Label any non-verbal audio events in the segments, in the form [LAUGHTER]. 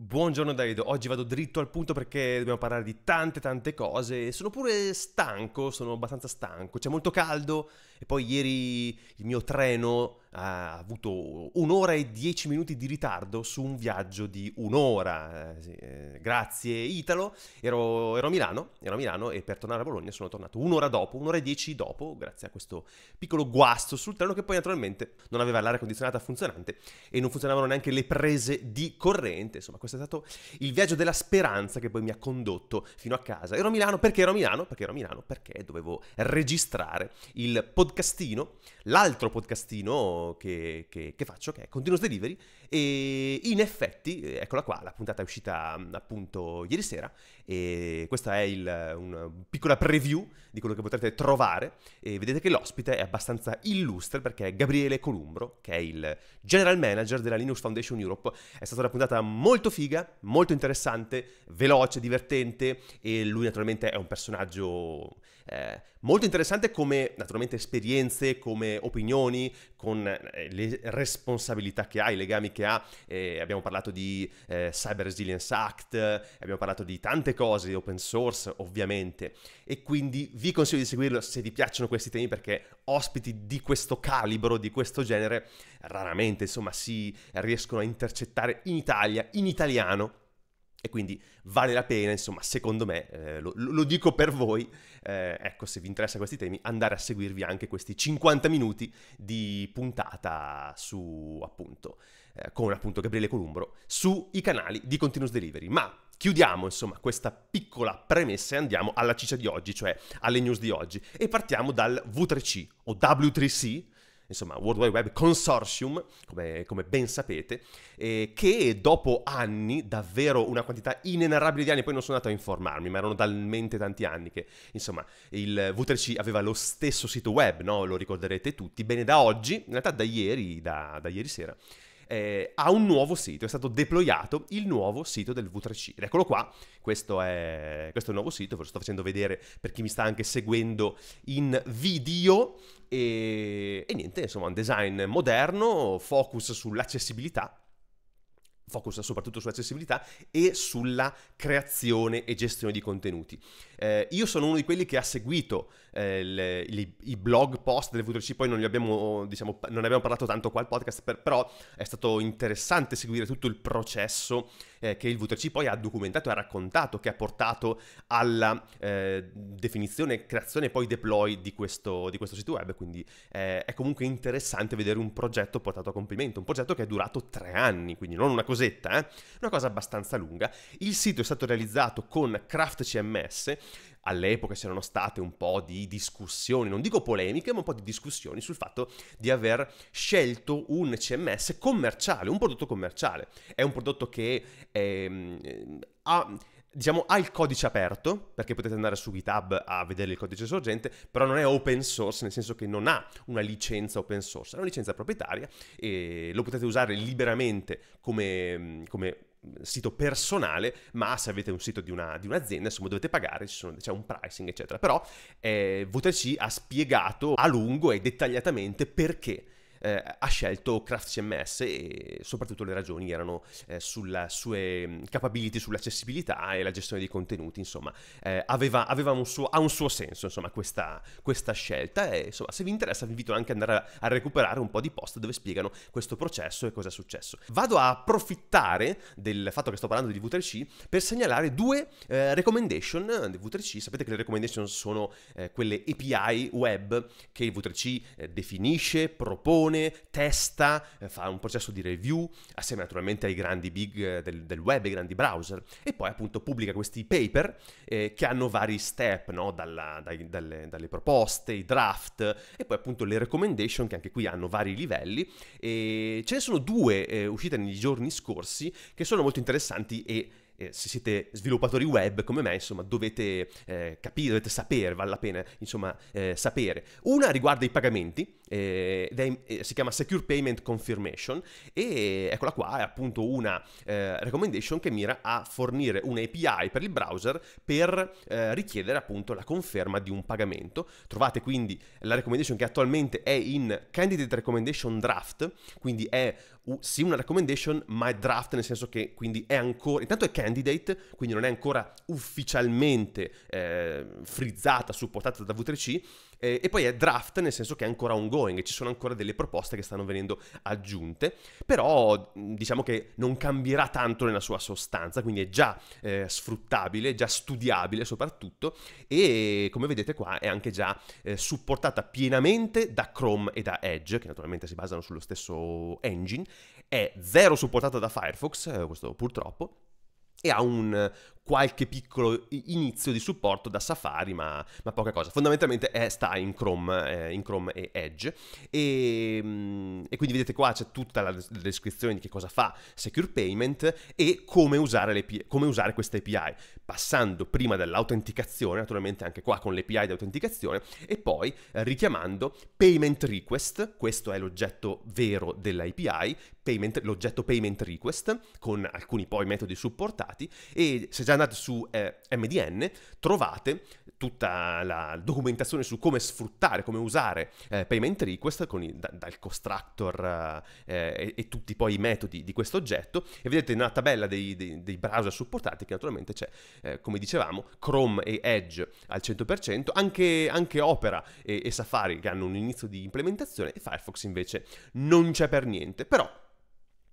Buongiorno Davide, oggi vado dritto al punto perché dobbiamo parlare di tante tante cose. Sono pure stanco, sono abbastanza stanco, c'è molto caldo e poi ieri il mio treno ha avuto un'ora e dieci minuti di ritardo su un viaggio di un'ora. Eh, eh, grazie Italo, ero, ero, a Milano, ero, a Milano, e per tornare a Bologna sono tornato un'ora dopo, un'ora e dieci dopo, grazie a questo piccolo guasto sul treno che poi naturalmente non aveva l'aria condizionata funzionante e non funzionavano neanche le prese di corrente. Insomma, questo è stato il viaggio della speranza che poi mi ha condotto fino a casa. Ero a Milano perché ero a Milano, perché ero a Milano, perché dovevo registrare il podcastino, l'altro podcastino che, che, che faccio, che è Continuous Delivery, e in effetti, eh, eccola qua, la puntata è uscita mm, appunto ieri sera e questa è il, una piccola preview di quello che potrete trovare e vedete che l'ospite è abbastanza illustre perché è Gabriele Columbro, che è il general manager della Linux Foundation Europe. È stata una puntata molto figa, molto interessante, veloce, divertente e lui naturalmente è un personaggio eh, molto interessante come naturalmente esperienze, come opinioni, con eh, le responsabilità che ha, i legami che che ha, eh, abbiamo parlato di eh, Cyber Resilience Act, abbiamo parlato di tante cose, di open source ovviamente, e quindi vi consiglio di seguirlo se vi piacciono questi temi perché ospiti di questo calibro, di questo genere, raramente insomma si riescono a intercettare in Italia, in italiano, e quindi vale la pena, insomma, secondo me, eh, lo, lo, dico per voi, eh, ecco, se vi interessano questi temi, andare a seguirvi anche questi 50 minuti di puntata su, appunto, eh, con appunto Gabriele Columbro, sui canali di Continuous Delivery. Ma chiudiamo, insomma, questa piccola premessa e andiamo alla ciccia di oggi, cioè alle news di oggi. E partiamo dal V3C o W3C, insomma, World Wide Web Consortium, come, come ben sapete, eh, che dopo anni, davvero una quantità inenarrabile di anni, poi non sono andato a informarmi, ma erano talmente tanti anni che, insomma, il V3C aveva lo stesso sito web, no? lo ricorderete tutti, bene da oggi, in realtà da ieri, da, da ieri sera, eh, ha un nuovo sito, è stato deployato il nuovo sito del V3C. Ed eccolo qua, questo è, questo è il nuovo sito, ve lo sto facendo vedere per chi mi sta anche seguendo in video. E, e niente, insomma, un design moderno, focus sull'accessibilità focus soprattutto sull'accessibilità e sulla creazione e gestione di contenuti. Eh, io sono uno di quelli che ha seguito eh, le, le, i blog post del V3C, poi non, abbiamo, diciamo, non ne abbiamo parlato tanto qua al podcast, per, però è stato interessante seguire tutto il processo eh, che il V3C poi ha documentato e ha raccontato, che ha portato alla eh, definizione, creazione e poi deploy di questo, di questo sito web. Quindi eh, è comunque interessante vedere un progetto portato a compimento, un progetto che è durato tre anni, quindi non una cosetta, eh, una cosa abbastanza lunga. Il sito è stato realizzato con Craft CMS, all'epoca c'erano state un po' di discussioni, non dico polemiche, ma un po' di discussioni sul fatto di aver scelto un CMS commerciale, un prodotto commerciale. È un prodotto che eh, ha diciamo, ha il codice aperto, perché potete andare su GitHub a vedere il codice sorgente, però non è open source, nel senso che non ha una licenza open source, è una licenza proprietaria e lo potete usare liberamente come, come sito personale, ma se avete un sito di, una, di un'azienda, insomma, dovete pagare, sono, c'è un pricing, eccetera. Però eh, VTC ha spiegato a lungo e dettagliatamente perché eh, ha scelto Craft CMS e soprattutto le ragioni erano eh, sulle sue mm, capability sull'accessibilità e la gestione dei contenuti, insomma, eh, aveva, aveva un suo, ha un suo senso insomma, questa, questa, scelta e insomma, se vi interessa vi invito anche ad andare a, a recuperare un po' di post dove spiegano questo processo e cosa è successo. Vado a approfittare del fatto che sto parlando di V3C per segnalare due eh, recommendation di V3C, sapete che le recommendation sono eh, quelle API web che il V3C eh, definisce, propone, opinione, testa, eh, fa un processo di review assieme naturalmente ai grandi big eh, del, del web, ai grandi browser e poi appunto pubblica questi paper eh, che hanno vari step, no? Dalla, dai, dalle, dalle, proposte, i draft e poi appunto le recommendation che anche qui hanno vari livelli e ce ne sono due eh, uscite negli giorni scorsi che sono molto interessanti e eh, se siete sviluppatori web come me, insomma, dovete eh, capire, dovete sapere, vale la pena, insomma, eh, sapere. Una riguarda i pagamenti, eh, ed è, eh, si chiama Secure Payment Confirmation, e eccola qua, è appunto una recommendation che mira a fornire un API per il browser per richiedere appunto la conferma di un pagamento. Trovate quindi la recommendation che attualmente è in Candidate Recommendation Draft, quindi è sì una recommendation, ma è draft nel senso che quindi è ancora, intanto è candidate, quindi non è ancora ufficialmente eh, frizzata, supportata da V3C, eh, e poi è draft nel senso che è ancora ongoing, e ci sono ancora delle proposte che stanno venendo aggiunte, però diciamo che non cambierà tanto nella sua sostanza, quindi è già eh, sfruttabile, già studiabile soprattutto, e come vedete qua è anche già eh, supportata pienamente da Chrome e da Edge, che naturalmente si basano sullo stesso engine, è zero supportata da Firefox, eh, questo purtroppo, e ha un eh, qualche piccolo inizio di supporto da Safari, ma, ma poca cosa. Fondamentalmente è, sta in Chrome, eh, in Chrome e Edge. E, mm, e, quindi vedete qua c'è tutta la descrizione di che cosa fa Secure Payment e come usare, le, come usare queste API, passando prima dall'autenticazione, naturalmente anche qua con l'API di autenticazione, e poi eh, richiamando Payment Request, questo è l'oggetto vero dell'API, payment, l'oggetto payment request con alcuni poi metodi supportati e se già andate su eh, MDN trovate tutta la documentazione su come sfruttare, come usare eh, payment request i, da, dal constructor eh, e, e, tutti poi i metodi di questo oggetto e vedete nella tabella dei, dei, dei browser supportati che naturalmente c'è eh, come dicevamo Chrome e Edge al 100% anche, anche Opera e, e Safari che hanno un inizio di implementazione e Firefox invece non c'è per niente però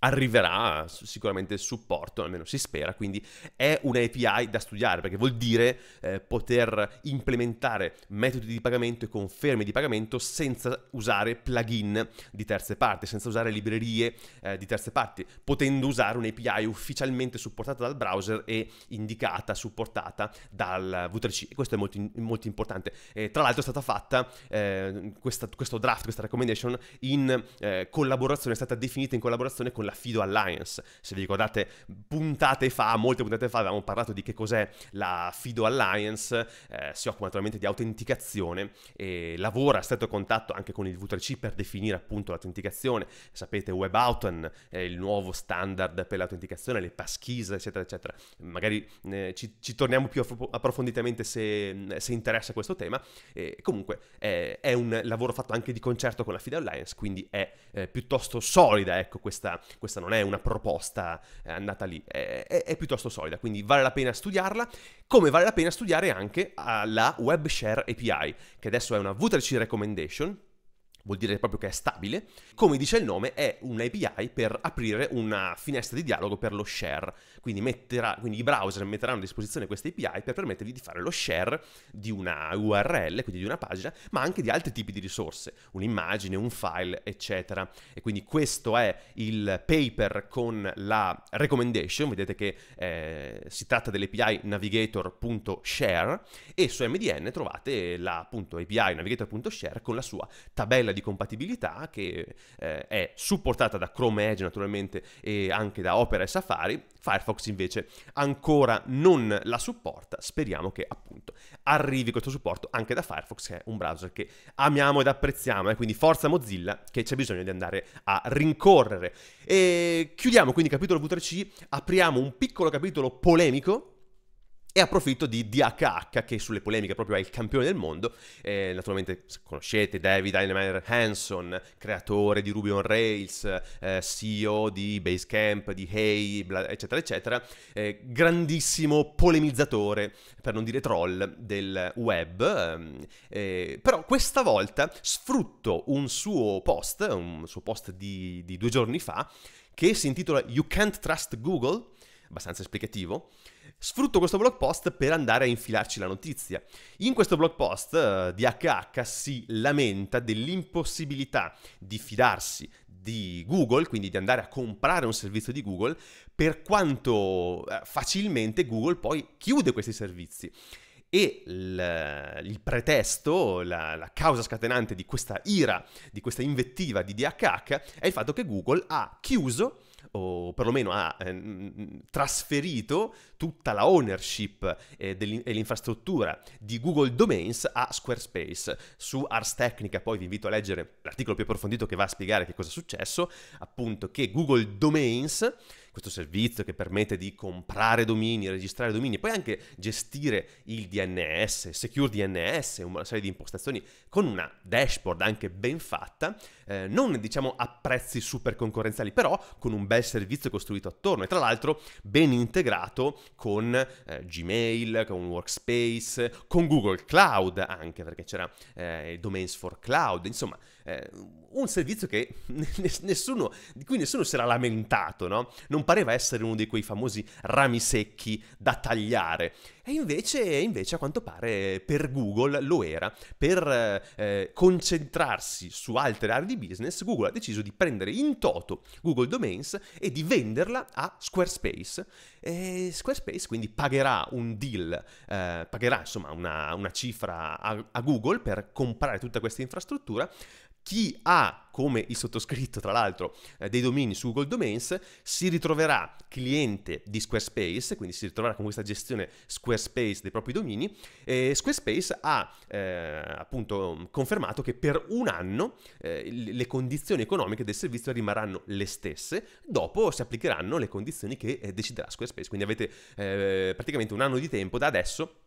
arriverà sicuramente supporto, almeno si spera, quindi è API da studiare perché vuol dire eh, poter implementare metodi di pagamento e conferme di pagamento senza usare plugin di terze parti, senza usare librerie eh, di terze parti, potendo usare un'API ufficialmente supportata dal browser e indicata, supportata dal V3C. Questo è molto, molto importante. Eh, tra l'altro è stata fatta eh, questa, questo draft, questa recommendation in eh, collaborazione, è stata definita in collaborazione con con Fido Alliance. Se vi ricordate, puntate fa, molte puntate fa, avevamo parlato di che cos'è la Fido Alliance, eh, si occupa naturalmente di autenticazione e lavora a stretto contatto anche con il V3C per definire appunto l'autenticazione. Sapete, WebAuthn è il nuovo standard per l'autenticazione, le passkeys, eccetera, eccetera. Magari eh, ci, ci, torniamo più approfonditamente se, se interessa questo tema. E comunque eh, è un lavoro fatto anche di concerto con la Fido Alliance, quindi è eh, piuttosto solida ecco, questa, questa non è una proposta eh, andata lì, è, è, è piuttosto solida, quindi vale la pena studiarla, come vale la pena studiare anche la WebShare API, che adesso è una V3C recommendation, vuol dire proprio che è stabile. Come dice il nome, è un API per aprire una finestra di dialogo per lo share. Quindi, metterà, quindi, i browser metteranno a disposizione questa API per permettervi di fare lo share di una URL, quindi di una pagina, ma anche di altri tipi di risorse, un'immagine, un file, eccetera. E quindi questo è il paper con la recommendation. Vedete che eh, si tratta dell'API navigator.share e su MDN trovate la appunto, API navigator.share con la sua tabella di di compatibilità che eh, è supportata da Chrome Edge naturalmente e anche da Opera e Safari. Firefox invece ancora non la supporta, speriamo che appunto arrivi questo supporto anche da Firefox che è un browser che amiamo ed apprezziamo e eh? quindi forza Mozilla che c'è bisogno di andare a rincorrere. E chiudiamo quindi capitolo V3C, apriamo un piccolo capitolo polemico e approfitto di DHH, che sulle polemiche proprio è il campione del mondo. Eh, naturalmente conoscete David Heinemeier Hanson, creatore di Ruby on Rails, eh, CEO di Basecamp, di Hey, bla, eccetera, eccetera. Eh, grandissimo polemizzatore, per non dire troll, del web. Ehm, eh, però questa volta sfrutto un suo post, un suo post di, di due giorni fa, che si intitola You Can't Trust Google, abbastanza esplicativo Sfrutto questo blog post per andare a infilarci la notizia. In questo blog post DHH eh, si lamenta dell'impossibilità di fidarsi di Google, quindi di andare a comprare un servizio di Google, per quanto eh, facilmente Google poi chiude questi servizi. E il, il pretesto, la, la causa scatenante di questa ira, di questa invettiva di DHH, è il fatto che Google ha chiuso o perlomeno ha ehm, trasferito tutta la ownership eh, l'infrastruttura di Google Domains a Squarespace. Su Ars Technica poi vi invito a leggere l'articolo più approfondito che va a spiegare che cosa è successo, appunto che Google Domains questo servizio che permette di comprare domini, registrare domini, e poi anche gestire il DNS, Secure DNS, una serie di impostazioni con una dashboard anche ben fatta, eh, non diciamo a prezzi super concorrenziali, però con un bel servizio costruito attorno e tra l'altro ben integrato con eh, Gmail, con Workspace, con Google Cloud anche perché c'era eh, Domains for Cloud, insomma eh, un servizio che [LAUGHS] nessuno, di cui nessuno si era lamentato, no? Non pareva essere uno di quei famosi rami secchi da tagliare. E invece, invece a quanto pare per Google lo era. Per eh, concentrarsi su altre aree di business, Google ha deciso di prendere in toto Google Domains e di venderla a Squarespace. E Squarespace quindi pagherà un deal, eh, pagherà insomma una, una cifra a, a Google per comprare tutta questa infrastruttura chi ha, come il sottoscritto tra l'altro, eh, dei domini su Google Domains, si ritroverà cliente di Squarespace, quindi si ritroverà con questa gestione Squarespace dei propri domini. E Squarespace ha eh, appunto mm, confermato che per un anno eh, le condizioni economiche del servizio rimarranno le stesse, dopo si applicheranno le condizioni che eh, deciderà Squarespace, quindi avete eh, praticamente un anno di tempo da adesso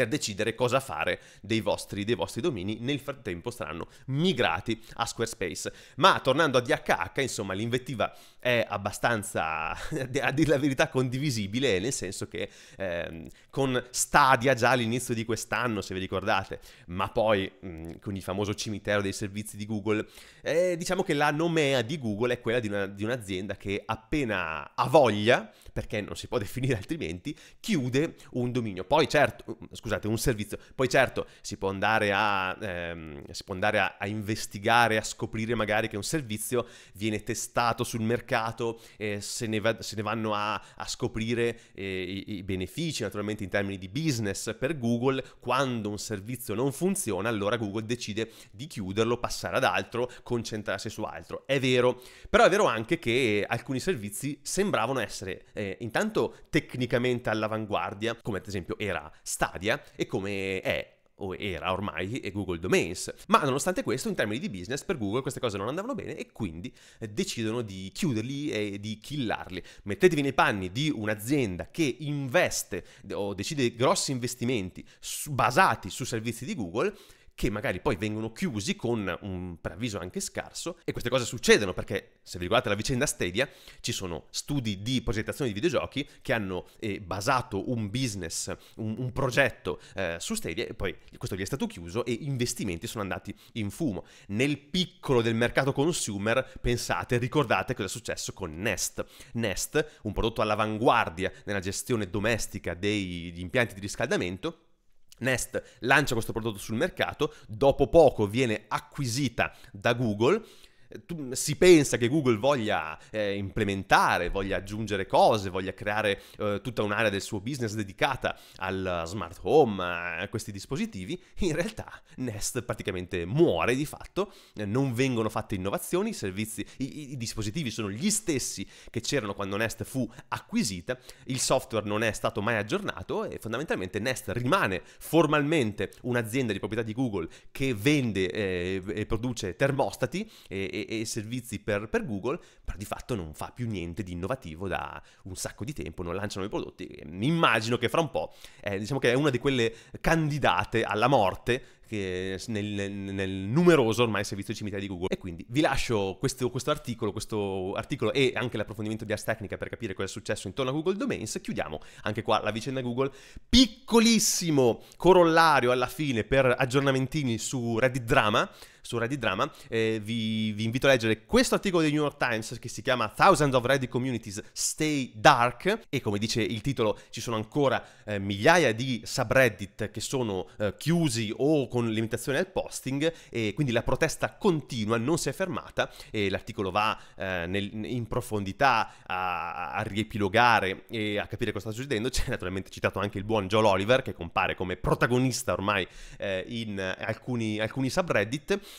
per decidere cosa fare dei vostri, dei vostri domini. Nel frattempo saranno migrati a Squarespace. Ma tornando a DHH, insomma, l'invettiva è abbastanza, [LAUGHS] a dire la verità, condivisibile, nel senso che ehm, con Stadia già all'inizio di quest'anno, se vi ricordate, ma poi mh, con il famoso cimitero dei servizi di Google, eh, diciamo che la nomea di Google è quella di, una, di un'azienda che appena ha voglia perché non si può [LAUGHS] definire altrimenti, chiude un dominio. Poi certo, mm, scusate, un servizio. Poi certo si può andare a, ehm, si può andare a, a investigare, a scoprire magari che un servizio viene testato sul mercato, e se, ne va, se, ne vanno a, a scoprire eh, i, i benefici naturalmente in termini di business per Google. Quando un servizio non funziona, allora Google decide di chiuderlo, passare ad altro, concentrarsi su altro. È vero, però è vero anche che alcuni servizi sembravano essere... Eh, intanto tecnicamente all'avanguardia, come ad esempio era Stadia e come è o era ormai e Google Domains. Ma nonostante questo, in termini di business, per Google queste cose non andavano bene e quindi decidono di chiuderli e di killarli. Mettetevi nei panni di un'azienda che investe o decide grossi investimenti basati su servizi di Google che magari poi vengono chiusi con un preavviso anche scarso e queste cose succedono perché se vi riguardate la vicenda Stadia ci sono studi di progettazione di videogiochi che hanno eh, basato un business, un, un progetto eh, su Stadia e poi questo gli è stato chiuso e investimenti sono andati in fumo. Nel piccolo del mercato consumer pensate, ricordate cosa è successo con Nest. Nest, un prodotto all'avanguardia nella gestione domestica degli impianti di riscaldamento, Nest lancia questo prodotto sul mercato, dopo poco viene acquisita da Google tu, si pensa che Google voglia eh, implementare, voglia aggiungere cose, voglia creare eh, tutta un'area del suo business dedicata al smart home, a questi dispositivi, in realtà Nest praticamente muore di fatto, eh, non vengono fatte innovazioni, i servizi, i, i dispositivi sono gli stessi che c'erano quando Nest fu acquisita, il software non è stato mai aggiornato e fondamentalmente Nest rimane formalmente un'azienda di proprietà di Google che vende eh, e produce termostati e, e, servizi per, per, Google, però di fatto non fa più niente di innovativo da un sacco di tempo, non lanciano i prodotti. Mi Immagino che fra un po', eh, diciamo che è una di quelle candidate alla morte nel, nel, numeroso ormai servizio di cimitero di Google. E quindi vi lascio questo, questo, articolo, questo articolo e anche l'approfondimento di Ars Technica per capire cosa è successo intorno a Google Domains. Chiudiamo anche qua la vicenda Google. Piccolissimo corollario alla fine per aggiornamentini su Reddit Drama su Reddit Drama, eh, vi, vi, invito a leggere questo articolo del New York Times che si chiama Thousands of Reddit Communities Stay Dark e come dice il titolo ci sono ancora eh, migliaia di subreddit che sono eh, chiusi o con limitazioni al posting e quindi la protesta continua, non si è fermata e l'articolo va eh, nel, in profondità a, a riepilogare e a capire cosa sta succedendo. C'è naturalmente citato anche il buon Joel Oliver che compare come protagonista ormai eh, in alcuni, alcuni subreddit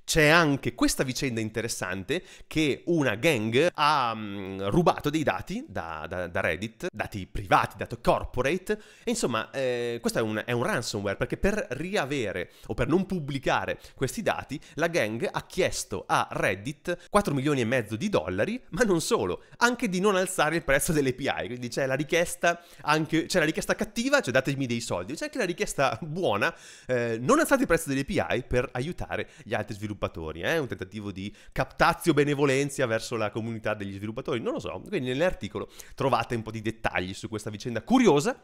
c'è anche questa vicenda interessante che una gang ha um, rubato dei dati da, da, da, Reddit, dati privati, dati corporate, e insomma eh, questo è un, è un, ransomware perché per riavere o per non pubblicare questi dati la gang ha chiesto a Reddit 4 milioni e mezzo di dollari, ma non solo, anche di non alzare il prezzo dell'API, quindi c'è la richiesta, anche, c'è la richiesta cattiva, cioè datemi dei soldi, c'è anche la richiesta buona, eh, non alzate il prezzo dell'API per aiutare gli altri sviluppatori sviluppatori, eh? un tentativo di captazio benevolenza verso la comunità degli sviluppatori, non lo so, quindi nell'articolo trovate un po' di dettagli su questa vicenda curiosa,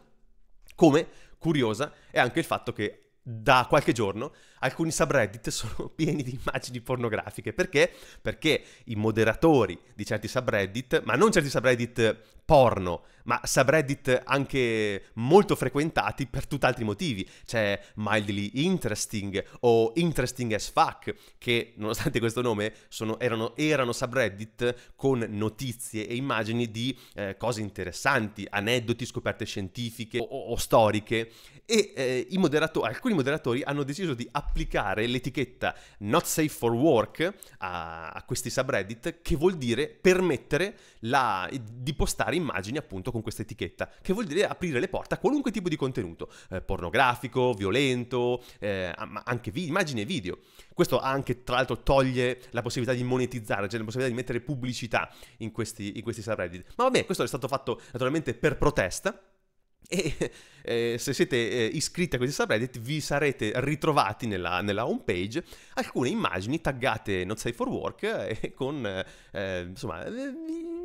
come curiosa è anche il fatto che da qualche giorno alcuni subreddit [LAUGHS] sono pieni di immagini pornografiche. Perché? Perché i moderatori di certi subreddit, ma non certi subreddit porno, ma subreddit anche molto frequentati per tutt'altri motivi. C'è Mildly Interesting o Interesting as Fuck, che nonostante questo nome sono, erano, erano, subreddit con notizie e immagini di eh, cose interessanti, aneddoti, scoperte scientifiche o, o storiche. E eh, moderato- alcuni moderatori hanno deciso di applicare l'etichetta not safe for work a, a questi subreddit, che vuol dire permettere la, di postare immagini appunto con questa etichetta, che vuol dire aprire le porte a qualunque tipo di contenuto, eh, pornografico, violento, eh, ma anche vi- immagini e video. Questo anche tra l'altro toglie la possibilità di monetizzare, cioè la possibilità di mettere pubblicità in questi, in questi subreddit. Ma vabbè, questo è stato fatto naturalmente per protesta. E eh, se siete eh, iscritti a questi subreddit vi sarete ritrovati nella, nella home page alcune immagini taggate Not Safe for Work eh, [LAUGHS] con eh, insomma eh,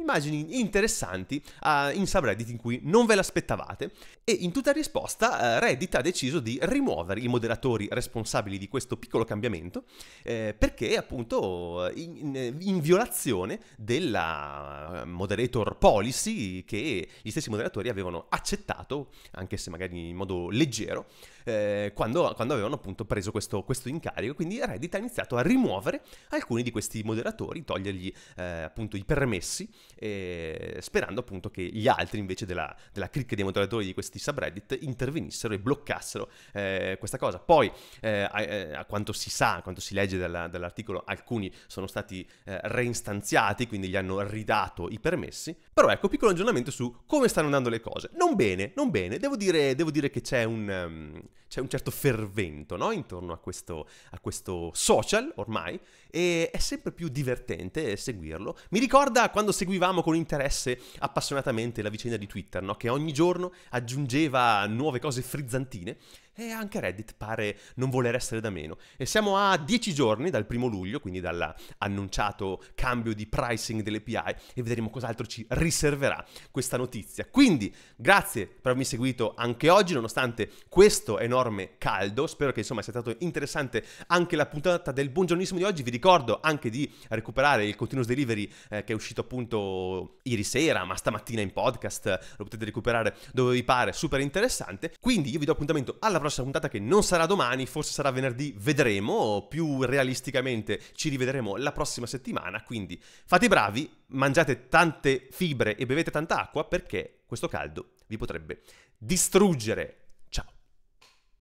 immagini interessanti uh, in subreddit in cui non ve l'aspettavate e in tutta risposta uh, Reddit ha deciso di rimuovere i moderatori responsabili di questo piccolo cambiamento eh, perché appunto in, in violazione della eh, moderator policy che gli stessi moderatori avevano accettato, anche se magari in modo leggero, eh, quando, quando, avevano appunto preso questo, questo, incarico. Quindi Reddit ha iniziato a rimuovere alcuni di questi moderatori, togliergli eh, appunto i permessi eh, sperando appunto che gli altri invece della, della cricca dei moderatori di questi subreddit intervenissero e bloccassero eh, questa cosa. Poi, eh, a, eh, a, quanto si sa, a quanto si legge dalla, dall'articolo, alcuni sono stati eh, reinstanziati, quindi gli hanno ridato i permessi. Però ecco, piccolo aggiornamento su come stanno andando le cose. Non bene, non bene, devo dire, devo dire che c'è un, um, c'è un certo fervento no? intorno a questo, a questo social ormai e è sempre più divertente seguirlo. Mi ricorda quando seguivamo seguivamo con interesse appassionatamente la vicenda di Twitter, no? che ogni giorno aggiungeva nuove cose frizzantine e anche Reddit pare non voler essere da meno. E siamo a 10 giorni dal primo luglio, quindi dall'annunciato cambio di pricing dell'API e vedremo cos'altro ci riserverà questa notizia. Quindi grazie per avermi seguito anche oggi, nonostante questo enorme caldo. Spero che insomma sia stato interessante anche la puntata del buongiornismo di oggi. Vi ricordo anche di recuperare il continuous delivery eh, che è uscito appunto ieri sera, ma stamattina in podcast. Lo potete recuperare dove vi pare, super interessante. Quindi io vi do appuntamento alla prossima puntata che non sarà domani, forse sarà venerdì, vedremo, più realisticamente ci rivedremo la prossima settimana, quindi fate i bravi, mangiate tante fibre e bevete tanta acqua perché questo caldo vi potrebbe distruggere